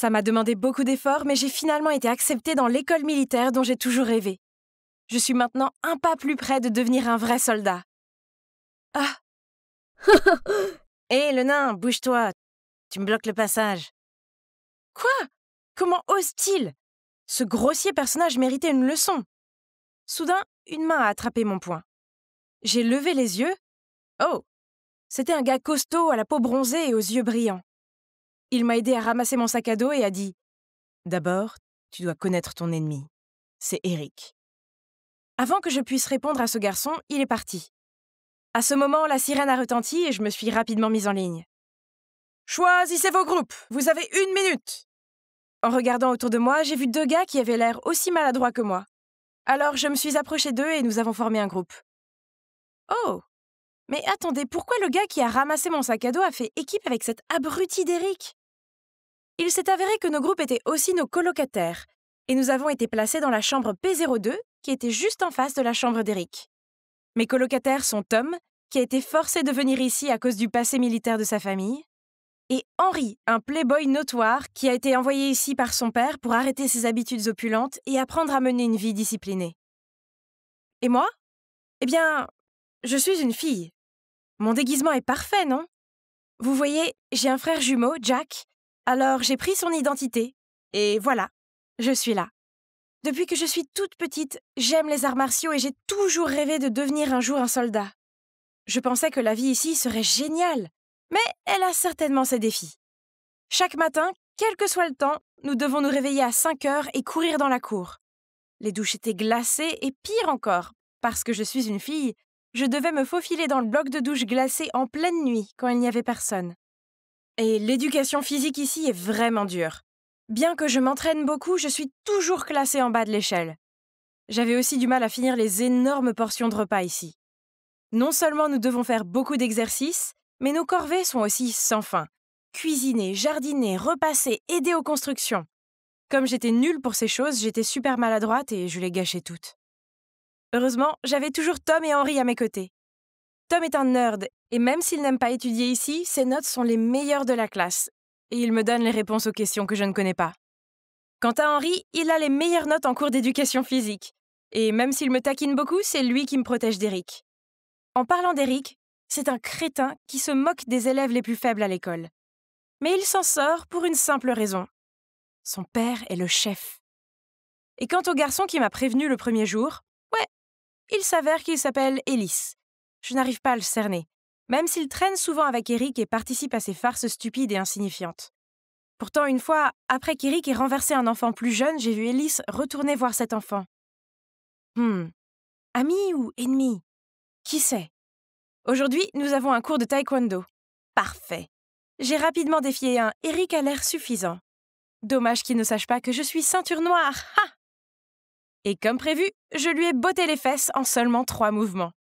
Ça m'a demandé beaucoup d'efforts, mais j'ai finalement été acceptée dans l'école militaire dont j'ai toujours rêvé. Je suis maintenant un pas plus près de devenir un vrai soldat. Ah Hé, le nain, bouge-toi Tu me bloques le passage. Quoi Comment ose-t-il Ce grossier personnage méritait une leçon. Soudain, une main a attrapé mon poing. J'ai levé les yeux. Oh C'était un gars costaud à la peau bronzée et aux yeux brillants. Il m'a aidé à ramasser mon sac à dos et a dit D'abord, tu dois connaître ton ennemi. C'est Eric. Avant que je puisse répondre à ce garçon, il est parti. À ce moment, la sirène a retenti et je me suis rapidement mise en ligne. Choisissez vos groupes, vous avez une minute. En regardant autour de moi, j'ai vu deux gars qui avaient l'air aussi maladroits que moi. Alors je me suis approchée d'eux et nous avons formé un groupe. Oh Mais attendez, pourquoi le gars qui a ramassé mon sac à dos a fait équipe avec cet abruti d'Eric il s'est avéré que nos groupes étaient aussi nos colocataires, et nous avons été placés dans la chambre P02, qui était juste en face de la chambre d'Eric. Mes colocataires sont Tom, qui a été forcé de venir ici à cause du passé militaire de sa famille, et Henri, un playboy notoire qui a été envoyé ici par son père pour arrêter ses habitudes opulentes et apprendre à mener une vie disciplinée. Et moi Eh bien, je suis une fille. Mon déguisement est parfait, non Vous voyez, j'ai un frère jumeau, Jack, alors j'ai pris son identité, et voilà, je suis là. Depuis que je suis toute petite, j'aime les arts martiaux et j'ai toujours rêvé de devenir un jour un soldat. Je pensais que la vie ici serait géniale, mais elle a certainement ses défis. Chaque matin, quel que soit le temps, nous devons nous réveiller à 5 heures et courir dans la cour. Les douches étaient glacées et pire encore, parce que je suis une fille, je devais me faufiler dans le bloc de douche glacé en pleine nuit quand il n'y avait personne. Et l'éducation physique ici est vraiment dure. Bien que je m'entraîne beaucoup, je suis toujours classée en bas de l'échelle. J'avais aussi du mal à finir les énormes portions de repas ici. Non seulement nous devons faire beaucoup d'exercices, mais nos corvées sont aussi sans fin. Cuisiner, jardiner, repasser, aider aux constructions. Comme j'étais nulle pour ces choses, j'étais super maladroite et je les gâchais toutes. Heureusement, j'avais toujours Tom et Henri à mes côtés. Tom est un nerd et même s'il n'aime pas étudier ici, ses notes sont les meilleures de la classe. Et il me donne les réponses aux questions que je ne connais pas. Quant à Henri, il a les meilleures notes en cours d'éducation physique. Et même s'il me taquine beaucoup, c'est lui qui me protège d'Eric. En parlant d'Eric, c'est un crétin qui se moque des élèves les plus faibles à l'école. Mais il s'en sort pour une simple raison. Son père est le chef. Et quant au garçon qui m'a prévenu le premier jour, ouais, il s'avère qu'il s'appelle Ellis. Je n'arrive pas à le cerner même s'il traîne souvent avec Eric et participe à ses farces stupides et insignifiantes. Pourtant, une fois, après qu'Eric ait renversé un enfant plus jeune, j'ai vu Ellis retourner voir cet enfant. Hmm. Ami ou ennemi Qui sait Aujourd'hui, nous avons un cours de taekwondo. Parfait. J'ai rapidement défié un Eric a l'air suffisant. Dommage qu'il ne sache pas que je suis ceinture noire. Ha Et comme prévu, je lui ai botté les fesses en seulement trois mouvements.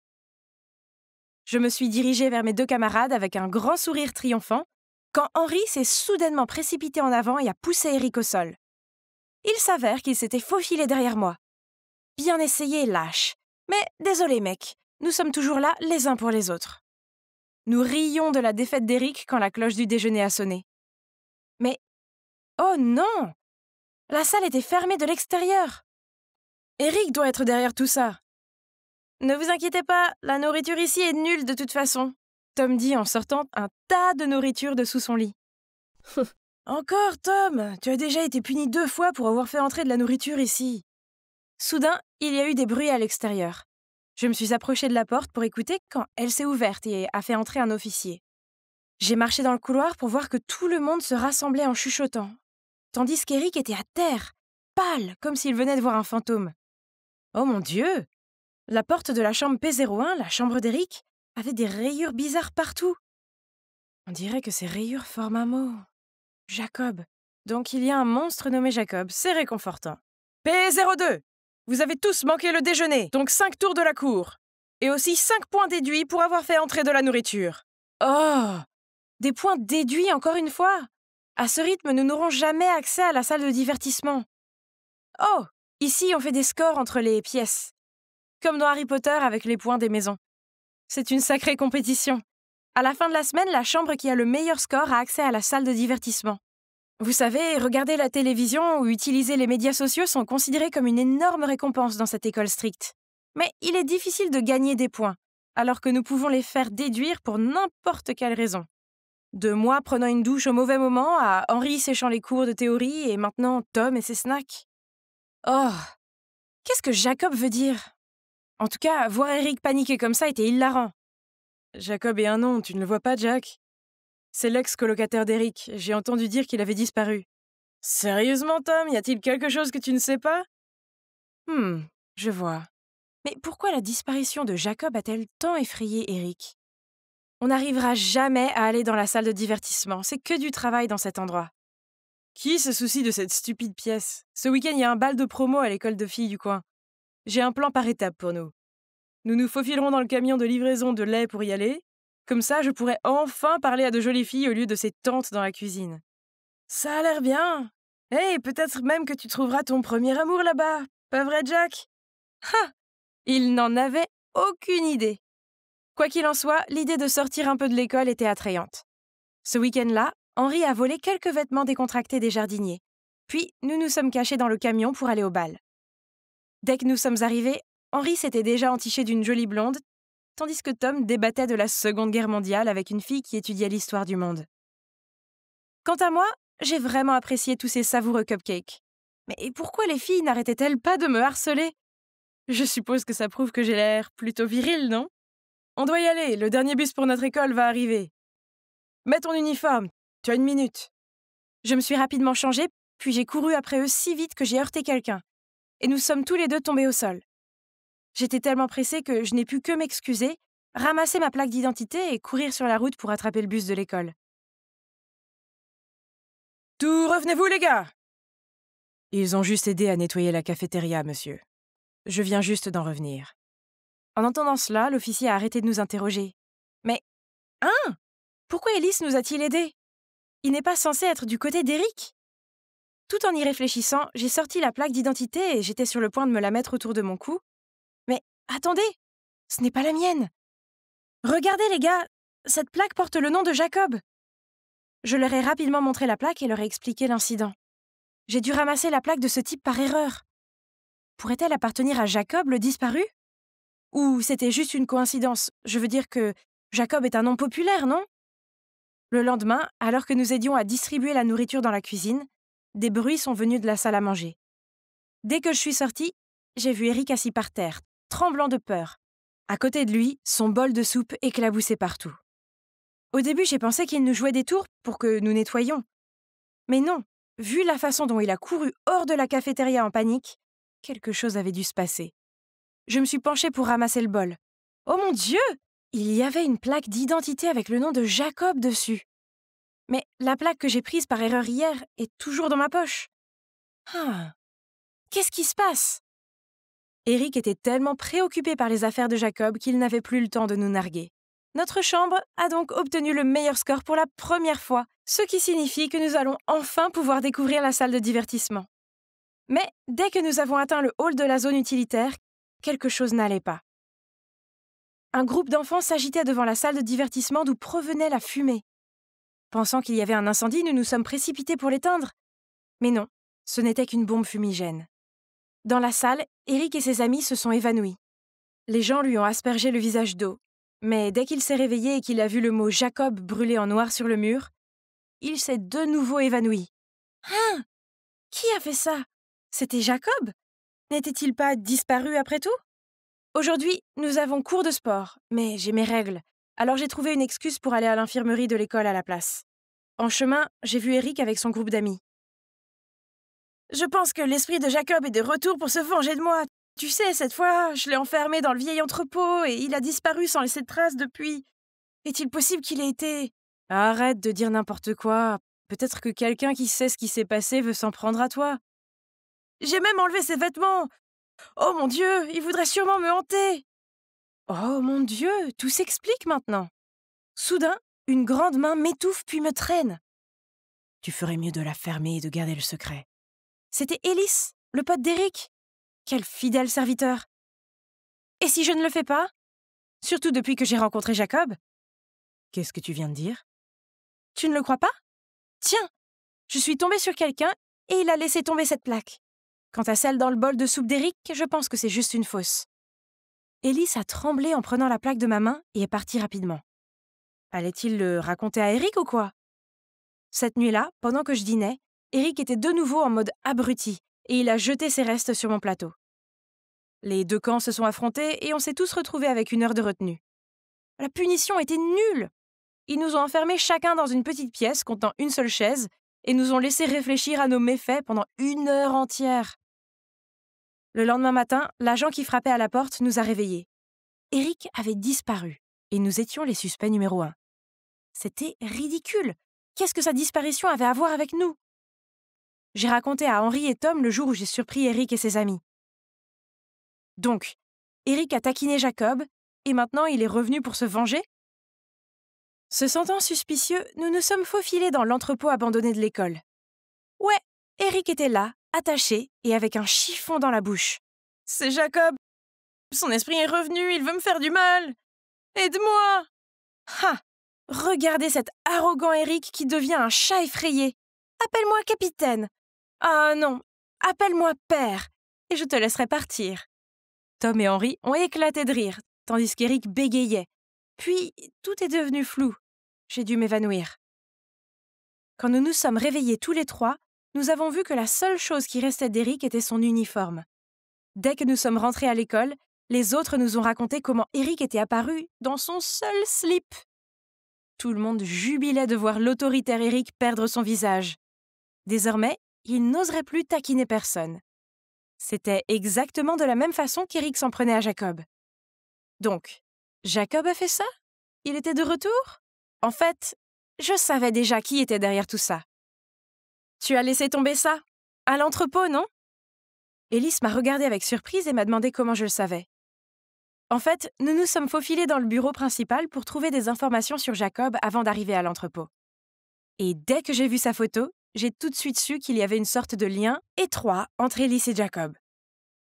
Je me suis dirigée vers mes deux camarades avec un grand sourire triomphant, quand Henri s'est soudainement précipité en avant et a poussé Eric au sol. Il s'avère qu'il s'était faufilé derrière moi. Bien essayé, lâche. Mais désolé, mec, nous sommes toujours là les uns pour les autres. Nous rions de la défaite d'Eric quand la cloche du déjeuner a sonné. Mais. Oh non La salle était fermée de l'extérieur Eric doit être derrière tout ça ne vous inquiétez pas, la nourriture ici est nulle de toute façon, Tom dit en sortant un tas de nourriture de sous son lit. Encore, Tom Tu as déjà été puni deux fois pour avoir fait entrer de la nourriture ici. Soudain, il y a eu des bruits à l'extérieur. Je me suis approchée de la porte pour écouter quand elle s'est ouverte et a fait entrer un officier. J'ai marché dans le couloir pour voir que tout le monde se rassemblait en chuchotant, tandis qu'Eric était à terre, pâle, comme s'il venait de voir un fantôme. Oh mon Dieu la porte de la chambre P01, la chambre d'Eric, avait des rayures bizarres partout. On dirait que ces rayures forment un mot. Jacob. Donc il y a un monstre nommé Jacob, c'est réconfortant. P02 Vous avez tous manqué le déjeuner, donc cinq tours de la cour. Et aussi cinq points déduits pour avoir fait entrer de la nourriture. Oh Des points déduits encore une fois À ce rythme, nous n'aurons jamais accès à la salle de divertissement. Oh Ici, on fait des scores entre les pièces. Comme dans Harry Potter avec les points des maisons. C'est une sacrée compétition. À la fin de la semaine, la chambre qui a le meilleur score a accès à la salle de divertissement. Vous savez, regarder la télévision ou utiliser les médias sociaux sont considérés comme une énorme récompense dans cette école stricte. Mais il est difficile de gagner des points, alors que nous pouvons les faire déduire pour n'importe quelle raison. De moi prenant une douche au mauvais moment à Henri séchant les cours de théorie et maintenant Tom et ses snacks. Oh Qu'est-ce que Jacob veut dire en tout cas, voir Eric paniquer comme ça était hilarant. Jacob est un nom, tu ne le vois pas, Jack C'est l'ex-colocataire d'Eric, j'ai entendu dire qu'il avait disparu. Sérieusement, Tom, y a-t-il quelque chose que tu ne sais pas Hmm, je vois. Mais pourquoi la disparition de Jacob a-t-elle tant effrayé Eric On n'arrivera jamais à aller dans la salle de divertissement, c'est que du travail dans cet endroit. Qui se soucie de cette stupide pièce Ce week-end, il y a un bal de promo à l'école de filles du coin. J'ai un plan par étapes pour nous. Nous nous faufilerons dans le camion de livraison de lait pour y aller. Comme ça, je pourrai enfin parler à de jolies filles au lieu de ces tantes dans la cuisine. Ça a l'air bien. Eh, peut-être même que tu trouveras ton premier amour là-bas. Pas vrai, Jack Ha Il n'en avait aucune idée. Quoi qu'il en soit, l'idée de sortir un peu de l'école était attrayante. Ce week-end-là, Henri a volé quelques vêtements décontractés des jardiniers. Puis, nous nous sommes cachés dans le camion pour aller au bal. Dès que nous sommes arrivés, Henri s'était déjà entiché d'une jolie blonde, tandis que Tom débattait de la Seconde Guerre mondiale avec une fille qui étudiait l'histoire du monde. Quant à moi, j'ai vraiment apprécié tous ces savoureux cupcakes. Mais pourquoi les filles n'arrêtaient-elles pas de me harceler Je suppose que ça prouve que j'ai l'air plutôt viril, non On doit y aller, le dernier bus pour notre école va arriver. Mets ton uniforme, tu as une minute. Je me suis rapidement changée, puis j'ai couru après eux si vite que j'ai heurté quelqu'un et nous sommes tous les deux tombés au sol. J'étais tellement pressée que je n'ai pu que m'excuser, ramasser ma plaque d'identité et courir sur la route pour attraper le bus de l'école. D'où revenez-vous, les gars Ils ont juste aidé à nettoyer la cafétéria, monsieur. Je viens juste d'en revenir. En entendant cela, l'officier a arrêté de nous interroger. Mais. Hein Pourquoi Elise nous a-t-il aidés Il n'est pas censé être du côté d'Eric tout en y réfléchissant, j'ai sorti la plaque d'identité et j'étais sur le point de me la mettre autour de mon cou. Mais attendez, ce n'est pas la mienne. Regardez les gars, cette plaque porte le nom de Jacob. Je leur ai rapidement montré la plaque et leur ai expliqué l'incident. J'ai dû ramasser la plaque de ce type par erreur. Pourrait-elle appartenir à Jacob, le disparu Ou c'était juste une coïncidence Je veux dire que Jacob est un nom populaire, non Le lendemain, alors que nous aidions à distribuer la nourriture dans la cuisine, des bruits sont venus de la salle à manger. Dès que je suis sortie, j'ai vu Eric assis par terre, tremblant de peur. À côté de lui, son bol de soupe éclaboussait partout. Au début, j'ai pensé qu'il nous jouait des tours pour que nous nettoyions. Mais non, vu la façon dont il a couru hors de la cafétéria en panique, quelque chose avait dû se passer. Je me suis penchée pour ramasser le bol. Oh mon Dieu Il y avait une plaque d'identité avec le nom de Jacob dessus. Mais la plaque que j'ai prise par erreur hier est toujours dans ma poche. Ah Qu'est-ce qui se passe Eric était tellement préoccupé par les affaires de Jacob qu'il n'avait plus le temps de nous narguer. Notre chambre a donc obtenu le meilleur score pour la première fois, ce qui signifie que nous allons enfin pouvoir découvrir la salle de divertissement. Mais dès que nous avons atteint le hall de la zone utilitaire, quelque chose n'allait pas. Un groupe d'enfants s'agitait devant la salle de divertissement d'où provenait la fumée. Pensant qu'il y avait un incendie, nous nous sommes précipités pour l'éteindre. Mais non, ce n'était qu'une bombe fumigène. Dans la salle, Eric et ses amis se sont évanouis. Les gens lui ont aspergé le visage d'eau, mais dès qu'il s'est réveillé et qu'il a vu le mot Jacob brûlé en noir sur le mur, il s'est de nouveau évanoui. Hein Qui a fait ça C'était Jacob N'était-il pas disparu après tout Aujourd'hui, nous avons cours de sport, mais j'ai mes règles. Alors j'ai trouvé une excuse pour aller à l'infirmerie de l'école à la place. En chemin, j'ai vu Eric avec son groupe d'amis. Je pense que l'esprit de Jacob est de retour pour se venger de moi. Tu sais, cette fois, je l'ai enfermé dans le vieil entrepôt et il a disparu sans laisser de traces depuis. Est-il possible qu'il ait été Arrête de dire n'importe quoi. Peut-être que quelqu'un qui sait ce qui s'est passé veut s'en prendre à toi. J'ai même enlevé ses vêtements. Oh mon Dieu, il voudrait sûrement me hanter. Oh mon Dieu, tout s'explique maintenant. Soudain, une grande main m'étouffe puis me traîne. Tu ferais mieux de la fermer et de garder le secret. C'était Ellis, le pote d'Éric. Quel fidèle serviteur. Et si je ne le fais pas Surtout depuis que j'ai rencontré Jacob. Qu'est-ce que tu viens de dire Tu ne le crois pas Tiens, je suis tombée sur quelqu'un et il a laissé tomber cette plaque. Quant à celle dans le bol de soupe d'Éric, je pense que c'est juste une fausse. Elise a tremblé en prenant la plaque de ma main et est partie rapidement. Allait-il le raconter à Eric ou quoi Cette nuit-là, pendant que je dînais, Eric était de nouveau en mode abruti et il a jeté ses restes sur mon plateau. Les deux camps se sont affrontés et on s'est tous retrouvés avec une heure de retenue. La punition était nulle Ils nous ont enfermés chacun dans une petite pièce contenant une seule chaise et nous ont laissé réfléchir à nos méfaits pendant une heure entière. Le lendemain matin, l'agent qui frappait à la porte nous a réveillés. Eric avait disparu, et nous étions les suspects numéro un. C'était ridicule. Qu'est-ce que sa disparition avait à voir avec nous J'ai raconté à Henri et Tom le jour où j'ai surpris Eric et ses amis. Donc, Eric a taquiné Jacob, et maintenant il est revenu pour se venger Se sentant suspicieux, nous nous sommes faufilés dans l'entrepôt abandonné de l'école. Ouais, Eric était là, attaché et avec un chiffon dans la bouche. C'est Jacob Son esprit est revenu, il veut me faire du mal Aide-moi Ah Regardez cet arrogant Eric qui devient un chat effrayé. Appelle-moi capitaine. Ah non, appelle-moi père, et je te laisserai partir. Tom et Henri ont éclaté de rire, tandis qu'Eric bégayait. Puis tout est devenu flou. J'ai dû m'évanouir. Quand nous nous sommes réveillés tous les trois, nous avons vu que la seule chose qui restait d'Eric était son uniforme. Dès que nous sommes rentrés à l'école, les autres nous ont raconté comment Eric était apparu dans son seul slip. Tout le monde jubilait de voir l'autoritaire Eric perdre son visage. Désormais, il n'oserait plus taquiner personne. C'était exactement de la même façon qu'Éric s'en prenait à Jacob. Donc, Jacob a fait ça Il était de retour En fait, je savais déjà qui était derrière tout ça. Tu as laissé tomber ça À l'entrepôt, non Elise m'a regardé avec surprise et m'a demandé comment je le savais. En fait, nous nous sommes faufilés dans le bureau principal pour trouver des informations sur Jacob avant d'arriver à l'entrepôt. Et dès que j'ai vu sa photo, j'ai tout de suite su qu'il y avait une sorte de lien étroit entre Elise et Jacob.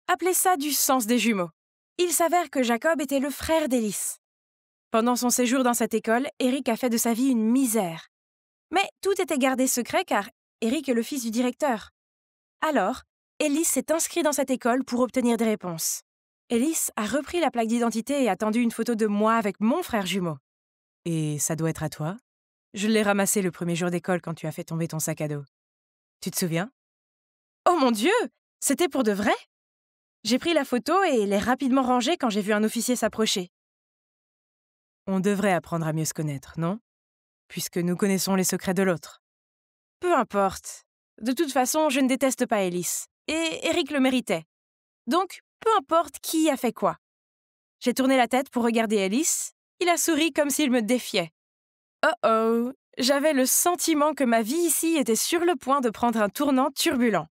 Appelez ça du sens des jumeaux. Il s'avère que Jacob était le frère d'Elise. Pendant son séjour dans cette école, Eric a fait de sa vie une misère. Mais tout était gardé secret car Eric est le fils du directeur. Alors, Ellis s'est inscrite dans cette école pour obtenir des réponses. Ellis a repris la plaque d'identité et a tendu une photo de moi avec mon frère jumeau. Et ça doit être à toi Je l'ai ramassé le premier jour d'école quand tu as fait tomber ton sac à dos. Tu te souviens Oh mon Dieu C'était pour de vrai J'ai pris la photo et l'ai rapidement rangée quand j'ai vu un officier s'approcher. On devrait apprendre à mieux se connaître, non Puisque nous connaissons les secrets de l'autre. Peu importe. De toute façon, je ne déteste pas Ellis. Et Eric le méritait. Donc, peu importe qui a fait quoi. J'ai tourné la tête pour regarder Alice. Il a souri comme s'il me défiait. Oh oh, j'avais le sentiment que ma vie ici était sur le point de prendre un tournant turbulent.